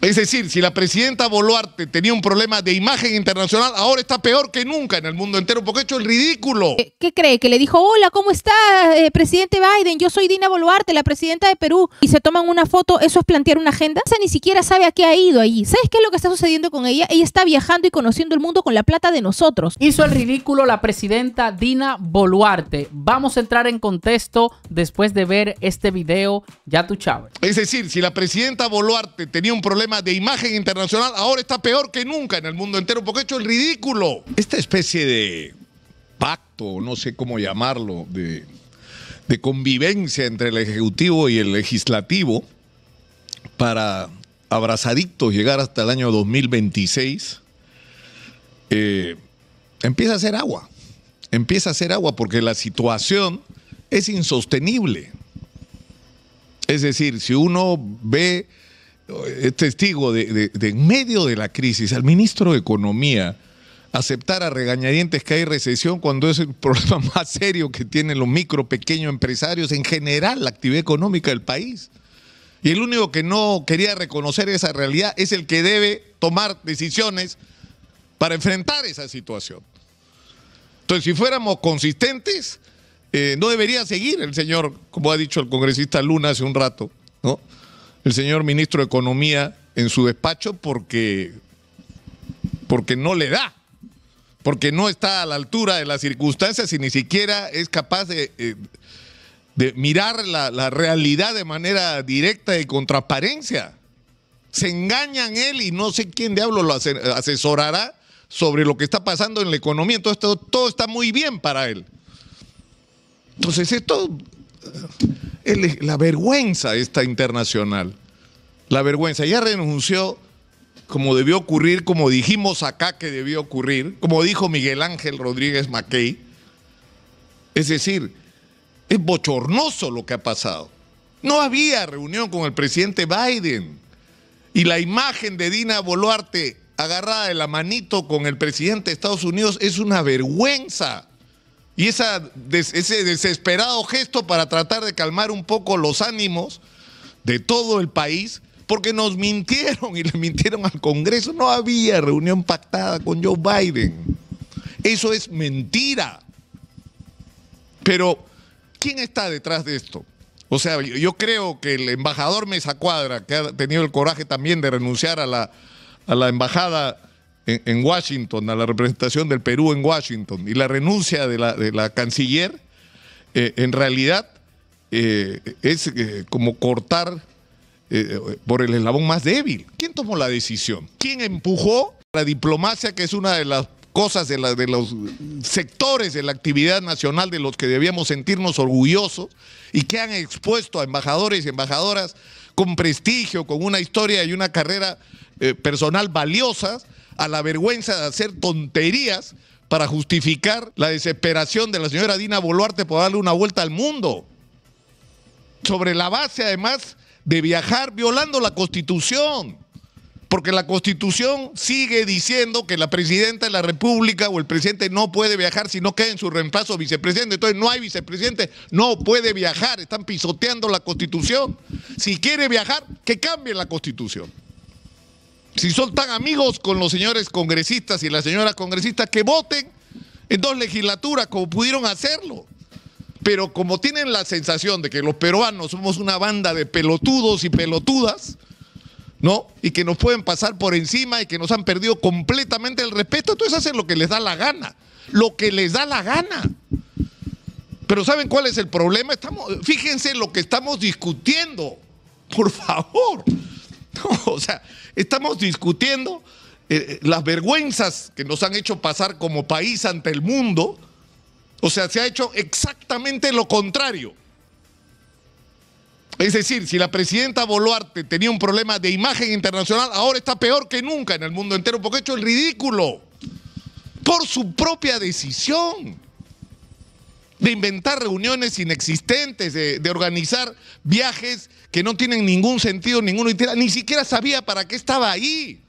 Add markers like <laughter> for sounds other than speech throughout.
Es decir, si la presidenta Boluarte tenía un problema de imagen internacional, ahora está peor que nunca en el mundo entero porque ha hecho el ridículo. Eh, ¿Qué cree? Que le dijo, hola, ¿cómo está, eh, presidente Biden? Yo soy Dina Boluarte, la presidenta de Perú. Y se toman una foto, ¿eso es plantear una agenda? O ni siquiera sabe a qué ha ido allí. ¿Sabes qué es lo que está sucediendo con ella? Ella está viajando y conociendo el mundo con la plata de nosotros. Hizo el ridículo la presidenta Dina Boluarte. Vamos a entrar en contexto después de ver este video, ya tú Chávez. Es decir, si la presidenta Boluarte tenía un problema de imagen internacional ahora está peor que nunca en el mundo entero porque ha hecho el ridículo. Esta especie de pacto, no sé cómo llamarlo, de, convivencia entre el Ejecutivo y el Legislativo para abrazadictos llegar hasta el año 2026, eh, empieza a ser agua. Empieza a ser agua porque la situación es insostenible. Es decir, si uno ve es testigo de, en medio de la crisis, al ministro de Economía aceptar a regañadientes que hay recesión cuando es el <laughs> problema más serio que tienen los micro, pequeños empresarios, en general la actividad económica del país. Y el único que no quería reconocer esa realidad es el que debe tomar decisiones para enfrentar esa situación. Entonces, si fuéramos consistentes, eh, no debería seguir el señor, como ha dicho el congresista Luna hace un rato, ¿no? el señor ministro de Economía en su despacho porque, porque no le da, porque no está a la altura de las circunstancias y ni siquiera es capaz de, eh, de mirar la, realidad de manera directa y con transparencia. Se engañan él y no sé quién diablo lo asesorará sobre lo que está pasando en la economía. Entonces esto todo está muy bien para él. Entonces esto la vergüenza esta internacional. La vergüenza. Ya renunció como debió ocurrir, como dijimos acá que debió ocurrir, como dijo Miguel Ángel Rodríguez Mackay. Es decir, es bochornoso lo que ha pasado. No había reunión con el presidente Biden. Y la imagen de Dina Boluarte agarrada de la manito con el presidente de Estados Unidos es una vergüenza. Y ese desesperado gesto para tratar de calmar un poco los ánimos de todo el país, porque nos mintieron y le mintieron al Congreso. No había reunión pactada con Joe Biden. Eso es mentira. Pero, ¿quién está detrás de esto? O sea, yo creo que el embajador Mesa Cuadra, que ha tenido el coraje también de renunciar a la, a la embajada en, Washington, a la representación del Perú en Washington, y la renuncia de la, de la canciller, eh, en realidad eh, es eh, como cortar por el eslabón más débil. ¿Quién tomó la decisión? ¿Quién empujó la diplomacia, que es una de las cosas, de, la, de los sectores de la actividad nacional de los que debíamos sentirnos orgullosos y que han expuesto a embajadores y embajadoras con prestigio, con una historia y una carrera personal valiosas, a la vergüenza de hacer tonterías para justificar la desesperación de la señora Dina Boluarte por darle una vuelta al mundo. Sobre la base, además, de viajar violando la Constitución. Porque la Constitución sigue diciendo que la presidenta de la República o el presidente no puede viajar si no queda en su reemplazo vicepresidente. Entonces no hay vicepresidente, no puede viajar. Están pisoteando la Constitución. Si quiere viajar, que cambie la Constitución si son tan amigos con los señores congresistas y la señora congresista que voten en dos legislaturas como pudieron hacerlo. Pero como tienen la sensación de que los peruanos somos una banda de pelotudos y pelotudas, ¿no? Y que nos pueden pasar por encima y que nos han perdido completamente el respeto, entonces hacen lo que les da la gana, lo que les da la gana. Pero ¿saben cuál es el problema? Estamos, fíjense lo que estamos discutiendo, por favor. <laughs> o sea, estamos discutiendo eh, las vergüenzas que nos han hecho pasar como país ante el mundo. O sea, se ha hecho exactamente lo contrario. Es decir, si la presidenta Boluarte tenía un problema de imagen internacional, ahora está peor que nunca en el mundo entero porque ha hecho el ridículo por su propia decisión de inventar reuniones inexistentes, de, organizar viajes que no tienen ningún sentido, ninguno, ni siquiera sabía para qué estaba ahí.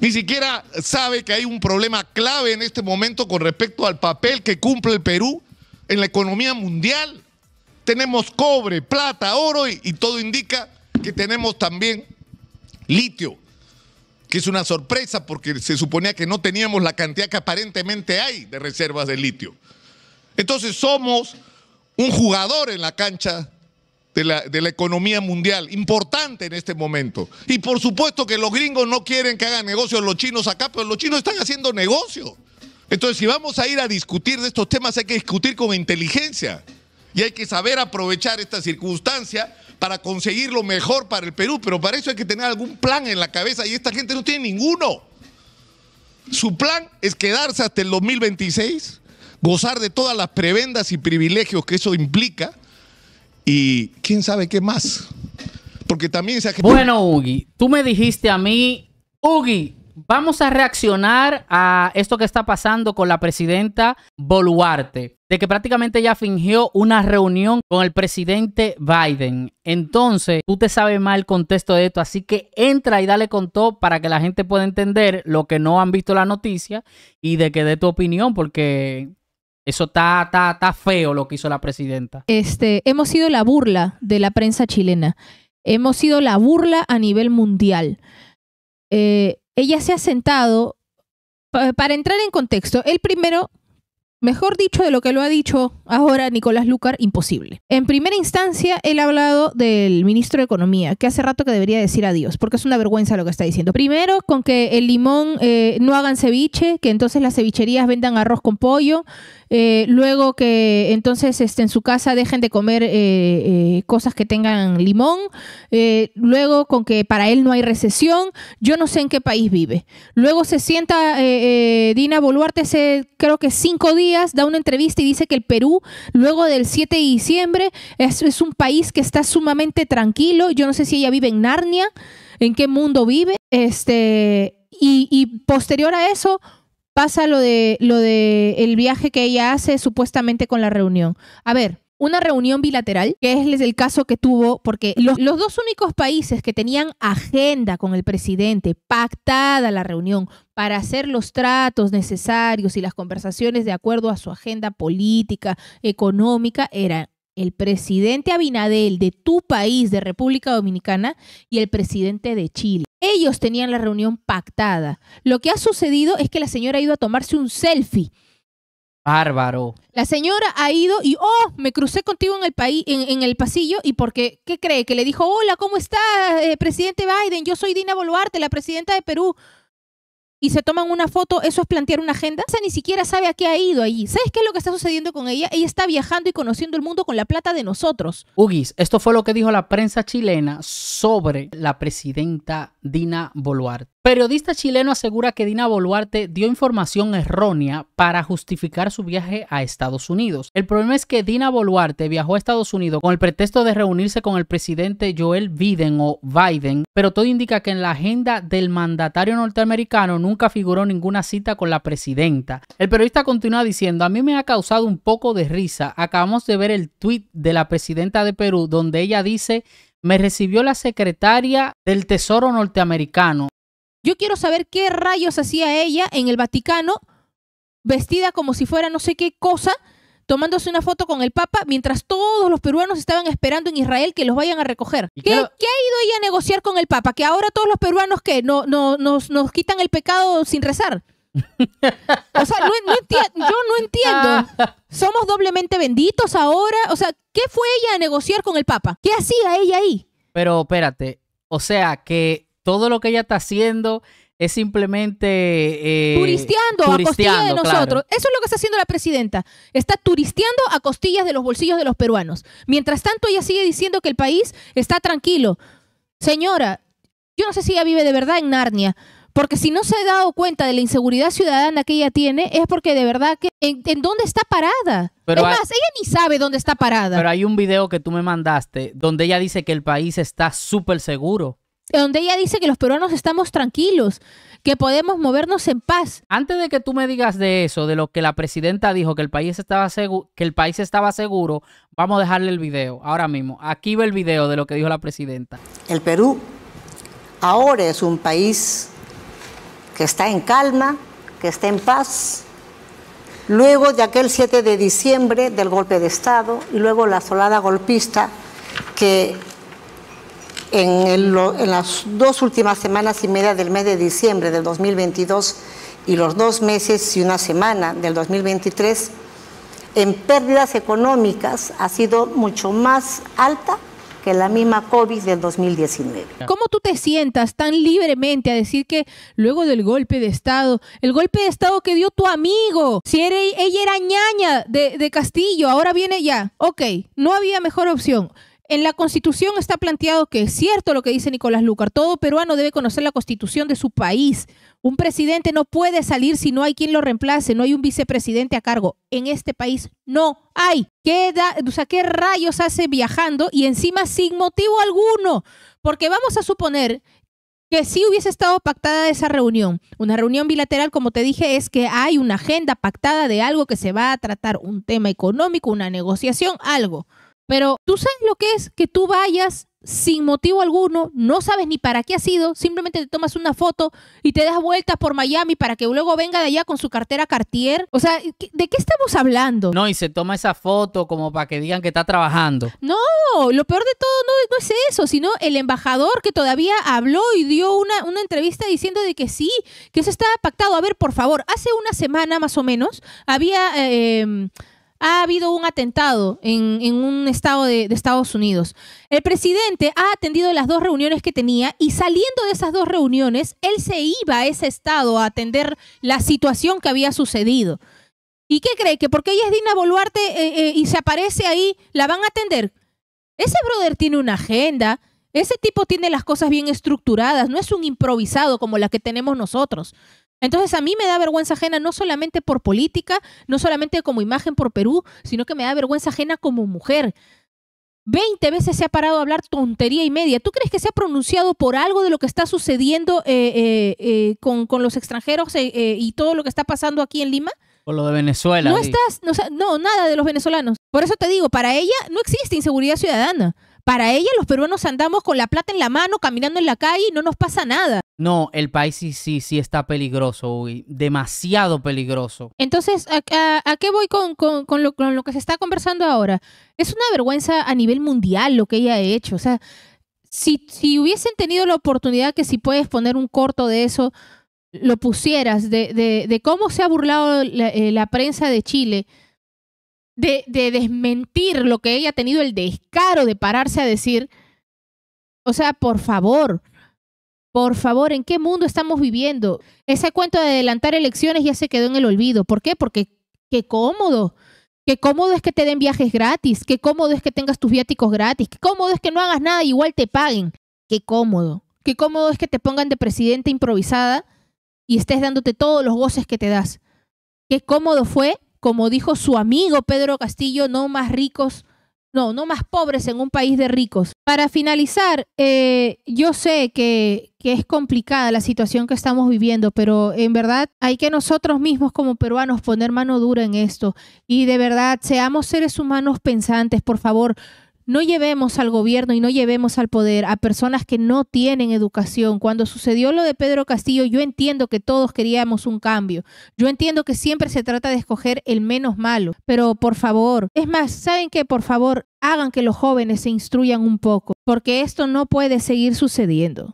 Ni siquiera sabe que hay un problema clave en este momento con respecto al papel que cumple el Perú en la economía mundial. Tenemos cobre, plata, oro y, y todo indica que tenemos también litio, que es una sorpresa porque se suponía que no teníamos la cantidad que aparentemente hay de reservas de litio. Entonces somos un jugador en la cancha de la, economía mundial, importante en este momento. Y por supuesto que los gringos no quieren que hagan negocios los chinos acá, pero los chinos están haciendo negocio. Entonces, si vamos a ir a discutir de estos temas, hay que discutir con inteligencia. Y hay que saber aprovechar esta circunstancia para conseguir lo mejor para el Perú. Pero para eso hay que tener algún plan en la cabeza y esta gente no tiene ninguno. Su plan es quedarse hasta el 2026 gozar de todas las prebendas y privilegios que eso implica y quién sabe qué más. Porque también se ha... Bueno, Ugi, tú me dijiste a mí, Ugi, vamos a reaccionar a esto que está pasando con la presidenta Boluarte, de que prácticamente ya fingió una reunión con el presidente Biden. Entonces, tú te sabes mal el contexto de esto, así que entra y dale con todo para que la gente pueda entender lo que no han visto la noticia y de que dé tu opinión, porque eso está, está, está feo lo que hizo la presidenta. Este, hemos sido la burla de la prensa chilena. Hemos sido la burla a nivel mundial. Eh, ella se ha sentado, para entrar en contexto, el primero Mejor dicho de lo que lo ha dicho ahora Nicolás Lucar, imposible. En primera instancia, él ha hablado del ministro de Economía, que hace rato que debería decir adiós, porque es una vergüenza lo que está diciendo. Primero, con que el limón eh, no hagan ceviche, que entonces las cevicherías vendan arroz con pollo, eh, luego que entonces este, en su casa dejen de comer eh, cosas que tengan limón, luego con que para él no hay recesión, yo no sé en qué país vive. Luego se sienta Dina Boluarte, se, creo que cinco días, da una entrevista y dice que el Perú, luego del 7 de diciembre, es, un país que está sumamente tranquilo. Yo no sé si ella vive en Narnia, en qué mundo vive. Este, y, y posterior a eso, pasa lo de lo de el viaje que ella hace supuestamente con la reunión. A ver, una reunión bilateral, que es el caso que tuvo, porque los, dos únicos países que tenían agenda con el presidente, pactada la reunión, para hacer los tratos necesarios y las conversaciones de acuerdo a su agenda política, económica, eran el presidente Abinadel de tu país, de República Dominicana, y el presidente de Chile. Ellos tenían la reunión pactada. Lo que ha sucedido es que la señora ha ido a tomarse un selfie Bárbaro. La señora ha ido y, oh, me crucé contigo en el, país, en, el pasillo y porque, ¿qué cree? Que le dijo, hola, ¿cómo está, eh, presidente Biden? Yo soy Dina Boluarte, la presidenta de Perú. Y se toman una foto, eso es plantear una agenda. sea ni siquiera sabe a qué ha ido allí. ¿Sabes qué es lo que está sucediendo con ella? Ella está viajando y conociendo el mundo con la plata de nosotros. Uguis, esto fue lo que dijo la prensa chilena sobre la presidenta Dina Boluarte. Periodista chileno asegura que Dina Boluarte dio información errónea para justificar su viaje a Estados Unidos. El problema es que Dina Boluarte viajó a Estados Unidos con el pretexto de reunirse con el presidente Joel Biden o Biden, pero todo indica que en la agenda del mandatario norteamericano nunca figuró ninguna cita con la presidenta. El periodista continúa diciendo, a mí me ha causado un poco de risa. Acabamos de ver el tweet de la presidenta de Perú donde ella dice me recibió la secretaria del Tesoro norteamericano. Yo quiero saber qué rayos hacía ella en el Vaticano, vestida como si fuera no sé qué cosa, tomándose una foto con el Papa, mientras todos los peruanos estaban esperando en Israel que los vayan a recoger. ¿Qué, ha ido ella a negociar con el Papa? Que ahora todos los peruanos que no, nos, quitan el pecado sin rezar. <laughs> o sea, yo no entiendo. Ah. ¿Somos doblemente benditos ahora? O sea, ¿qué fue ella a negociar con el Papa? ¿Qué hacía ella ahí? Pero espérate, o sea que todo lo que ella está haciendo es simplemente... Eh, turisteando, a costillas de nosotros. Eso es lo que está haciendo la presidenta. Está turisteando a costillas de los bolsillos de los peruanos. Mientras tanto, ella sigue diciendo que el país está tranquilo. Señora, yo no sé si ella vive de verdad en Narnia, porque si no se ha dado cuenta de la inseguridad ciudadana que ella tiene, es porque de verdad que en, dónde está parada. Pero es más, ella ni sabe dónde está parada. Pero hay un video que tú me mandaste donde ella dice que el país está súper seguro donde ella dice que los peruanos estamos tranquilos, que podemos movernos en paz. Antes de que tú me digas de eso, de lo que la presidenta dijo, que el país estaba seguro, que el país estaba seguro, vamos a dejarle el video ahora mismo. Aquí va el video de lo que dijo la presidenta. El Perú ahora es un país que está en calma, que está en paz. Luego de aquel 7 de diciembre del golpe de Estado y luego la solada golpista que en, las dos últimas semanas y media del mes de diciembre del 2022 y los dos meses y una semana del 2023, en pérdidas económicas ha sido mucho más alta que la misma COVID del 2019. ¿Cómo tú te sientas tan libremente a decir que luego del golpe de Estado, el golpe de Estado que dio tu amigo, si ella era ñaña de, de Castillo, ahora viene ya, ok, no había mejor opción en la Constitución está planteado que es cierto lo que dice Nicolás Lucar, todo peruano debe conocer la Constitución de su país. Un presidente no puede salir si no hay quien lo reemplace, no hay un vicepresidente a cargo. En este país no hay. ¿Qué, da, o sea, ¿qué rayos hace viajando y encima sin motivo alguno? Porque vamos a suponer que sí hubiese estado pactada esa reunión. Una reunión bilateral, como te dije, es que hay una agenda pactada de algo que se va a tratar, un tema económico, una negociación, algo. Pero tú sabes lo que es que tú vayas sin motivo alguno, no sabes ni para qué ha sido, simplemente te tomas una foto y te das vueltas por Miami para que luego venga de allá con su cartera Cartier. O sea, ¿de qué estamos hablando? No, y se toma esa foto como para que digan que está trabajando. No, lo peor de todo no, es eso, sino el embajador que todavía habló y dio una, una entrevista diciendo de que sí, que eso estaba pactado. A ver, por favor, hace una semana más o menos había... Eh, ha habido un atentado en, un estado de, Estados Unidos. El presidente ha atendido las dos reuniones que tenía y saliendo de esas dos reuniones, él se iba a ese estado a atender la situación que había sucedido. ¿Y qué cree? ¿Que porque ella es Dina Boluarte eh, eh, y se aparece ahí, la van a atender? Ese brother tiene una agenda, ese tipo tiene las cosas bien estructuradas, no es un improvisado como la que tenemos nosotros. Entonces a mí me da vergüenza ajena no solamente por política, no solamente como imagen por Perú, sino que me da vergüenza ajena como mujer. Veinte veces se ha parado a hablar tontería y media. ¿Tú crees que se ha pronunciado por algo de lo que está sucediendo eh, eh, eh, con, los extranjeros y todo lo que está pasando aquí en Lima? Por lo de Venezuela. no, nada de los venezolanos. Por eso te digo, para ella no existe inseguridad ciudadana. Para ella los peruanos andamos con la plata en la mano, caminando en la calle y no nos pasa nada. No, el país sí, sí, sí está peligroso, demasiado peligroso. Entonces, ¿a, qué voy con, con, lo, que se está conversando ahora? Es una vergüenza a nivel mundial lo que ella ha hecho. O sea, si, si hubiesen tenido la oportunidad que si puedes poner un corto de eso, lo pusieras, de, de, cómo se ha burlado la eh, prensa de Chile de, desmentir lo que ella ha tenido el descaro de pararse a decir, o sea, por favor, por favor, ¿en qué mundo estamos viviendo? Ese cuento de adelantar elecciones ya se quedó en el olvido. ¿Por qué? Porque qué cómodo. Qué cómodo es que te den viajes gratis, qué cómodo es que tengas tus viáticos gratis, qué cómodo es que no hagas nada y igual te paguen. Qué cómodo. Qué cómodo es que te pongan de presidenta improvisada y estés dándote todos los goces que te das. Qué cómodo fue como dijo su amigo Pedro Castillo, no más ricos, no, no más pobres en un país de ricos. Para finalizar, eh, yo sé que, que es complicada la situación que estamos viviendo, pero en verdad hay que nosotros mismos como peruanos poner mano dura en esto y de verdad seamos seres humanos pensantes, por favor, no llevemos al gobierno y no llevemos al poder a personas que no tienen educación. Cuando sucedió lo de Pedro Castillo, yo entiendo que todos queríamos un cambio. Yo entiendo que siempre se trata de escoger el menos malo. Pero por favor, es más, ¿saben qué? Por favor, hagan que los jóvenes se instruyan un poco, porque esto no puede seguir sucediendo.